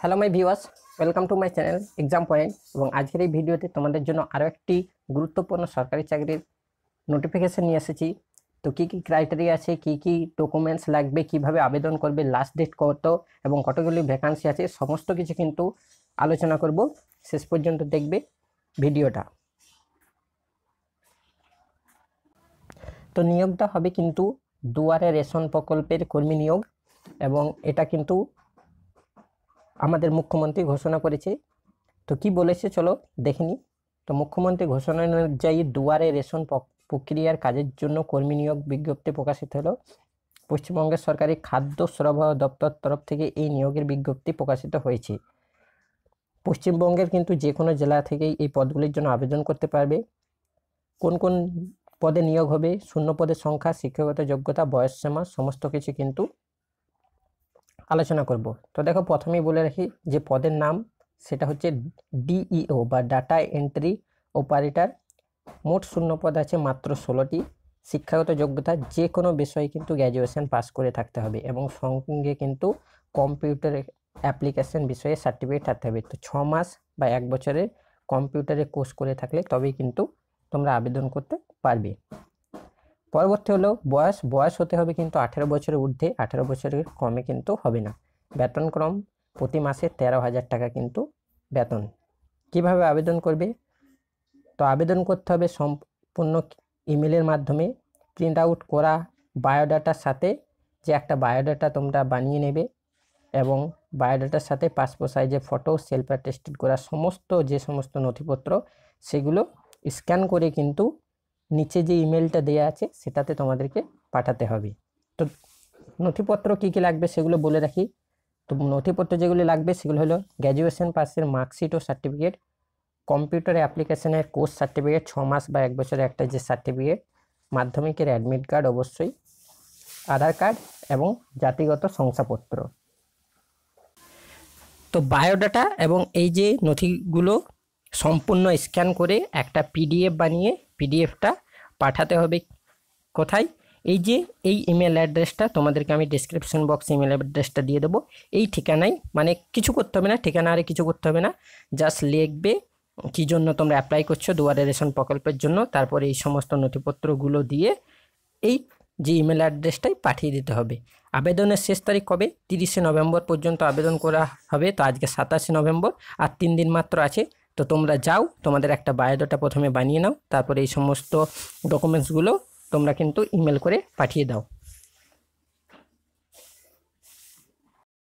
hello my viewers welcome to my channel Exam Point এবং আজকের এই ভিডিওতে তোমাদের জন্য আরও একটি গুরুত্বপূর্ণ সরকারি চাকরির নোটিফিকেশান নিয়ে এসেছি তো কী কী ক্রাইটেরিয়া আছে কী কী ডকুমেন্টস লাগবে কিভাবে আবেদন করবে লাস্ট ডেট কত এবং কতগুলি ভ্যাকান্সি আছে সমস্ত কিছু কিন্তু আলোচনা করব শেষ পর্যন্ত দেখবে ভিডিওটা তো নিয়োগটা হবে কিন্তু দুয়ারে রেশন প্রকল্পের কর্মী নিয়োগ এবং এটা কিন্তু আমাদের মুখ্যমন্ত্রী ঘোষণা করেছে তো কি বলেছে চলো দেখেনি তো মুখ্যমন্ত্রী ঘোষণা অনুযায়ী দুয়ারে রেশন প্রক্রিয়ার কাজের জন্য কর্মী নিয়োগ বিজ্ঞপ্তি প্রকাশিত হলো পশ্চিমবঙ্গের সরকারি খাদ্য সরবরাহ দপ্তর তরফ থেকে এই নিয়োগের বিজ্ঞপ্তি প্রকাশিত হয়েছে পশ্চিমবঙ্গের কিন্তু যে কোনো জেলা থেকেই এই পদগুলির জন্য আবেদন করতে পারবে কোন কোন পদে নিয়োগ হবে শূন্য পদের সংখ্যা শিক্ষাগত যোগ্যতা বয়সসীমা সমস্ত কিছু কিন্তু আলোচনা করব তো দেখো প্রথমেই বলে রাখি যে পদের নাম সেটা হচ্ছে ডিইও বা ডাটা এন্ট্রি অপারেটার মোট শূন্য পদ আছে মাত্র ষোলোটি শিক্ষাগত যোগ্যতা যে কোনো বিষয়ে কিন্তু গ্র্যাজুয়েশন পাস করে থাকতে হবে এবং সঙ্গে কিন্তু কম্পিউটার অ্যাপ্লিকেশান বিষয়ে সার্টিফিকেট থাকতে হবে তো ছ মাস বা এক বছরের কম্পিউটারে কোর্স করে থাকলে তবেই কিন্তু তোমরা আবেদন করতে পারবে পরবর্তী হলো বয়স বয়স হতে হবে কিন্তু আঠেরো বছরের ঊর্ধ্বে আঠেরো বছরের কমে কিন্তু হবে না বেতন ক্রম প্রতি মাসে তেরো হাজার টাকা কিন্তু বেতন কিভাবে আবেদন করবে তো আবেদন করতে হবে সম্পূর্ণ ইমেলের মাধ্যমে প্রিন্ট আউট করা বায়োডাটার সাথে যে একটা বায়োডাটা তোমরা বানিয়ে নেবে এবং বায়োডাটার সাথে পাসপোর্ট সাইজে ফটো সেলফ অ্যাটেস্টেড করা সমস্ত যে সমস্ত নথিপত্র সেগুলো স্ক্যান করে কিন্তু নিচে যে ইমেলটা দেয়া আছে সেটাতে তোমাদেরকে পাঠাতে হবে তো নথিপত্র কী কী লাগবে সেগুলো বলে রাখি তো নথিপত্র যেগুলো লাগবে সেগুলো হলো গ্র্যাজুয়েশন পাসের মার্কশিট ও সার্টিফিকেট কম্পিউটার অ্যাপ্লিকেশনের কোর্স সার্টিফিকেট ছ মাস বা এক বছরের একটা যে সার্টিফিকেট মাধ্যমিকের অ্যাডমিট কার্ড অবশ্যই আধার কার্ড এবং জাতিগত শংসাপত্র তো বায়োডাটা এবং এই যে নথিগুলো সম্পূর্ণ স্ক্যান করে একটা পিডিএফ বানিয়ে পিডিএফটা পাঠাতে হবে কোথায় এই যে এই ইমেল অ্যাড্রেসটা তোমাদেরকে আমি ডিসক্রিপশন বক্সে ইমেল অ্যাড্রেসটা দিয়ে দেবো এই ঠিকানায় মানে কিছু করতে হবে না ঠিকানা আরে কিছু করতে হবে না জাস্ট লিখবে কী জন্য তোমরা অ্যাপ্লাই করছো দুয়ারে রেশন প্রকল্পের জন্য তারপরে এই সমস্ত নথিপত্রগুলো দিয়ে এই যে ইমেল অ্যাড্রেসটাই পাঠিয়ে দিতে হবে আবেদনের শেষ তারিখ কবে তিরিশে নভেম্বর পর্যন্ত আবেদন করা হবে তো আজকে সাতাশে নভেম্বর আর তিন দিন মাত্র আছে তো তোমরা যাও তোমাদের একটা বায়োডাটা প্রথমে বানিয়ে নাও তারপরে এই সমস্ত ডকুমেন্টসগুলো তোমরা কিন্তু ইমেল করে পাঠিয়ে দাও